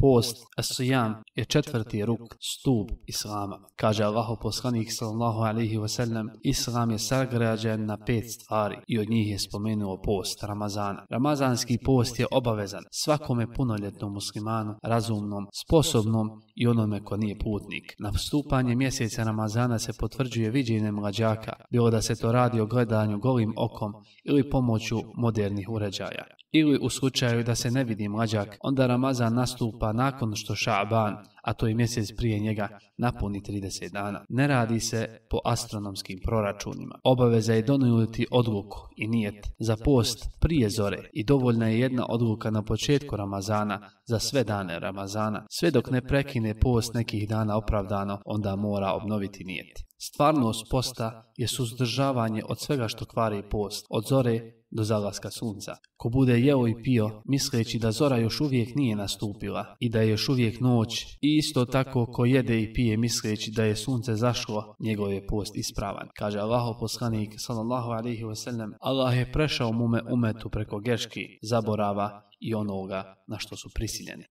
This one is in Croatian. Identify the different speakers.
Speaker 1: Post, as je četvrti ruk, stup Islama. Kaže Allaho poslanik sallallahu alaihi wasallam, Islam je sagrađen na pet stvari i od njih je spomenuo post Ramazana. Ramazanski post je obavezan svakome punoljetnom muslimanu, razumnom, sposobnom i onome ko nije putnik. Na vstupanje mjeseca Ramazana se potvrđuje viđenje mlađaka, bilo da se to radi o gledanju golim okom ili pomoću modernih uređaja. Ili u slučaju da se ne vidi mlađak, onda Ramazan nastupa nakon što Šaban, a to je mjesec prije njega, napuni 30 dana. Ne radi se po astronomskim proračunima. Obaveza je donijeti odluku i nijet za post prije zore i dovoljna je jedna odluka na početku Ramazana za sve dane Ramazana. Sve dok ne prekine post nekih dana opravdano, onda mora obnoviti nijet. Stvarnost posta je suzdržavanje od svega što kvari post, od zore do zalaska sunca. Ko bude jeo i pio, misleći da zora još uvijek nije nastupila i da je još uvijek noć, i isto tako ko jede i pije misleći da je sunce zašlo, njegov je post ispravan. Kaže Allaho poslanik, sallallahu alaihi wasallam, Allah je prešao mume umetu preko geški zaborava i onoga na što su prisiljeni.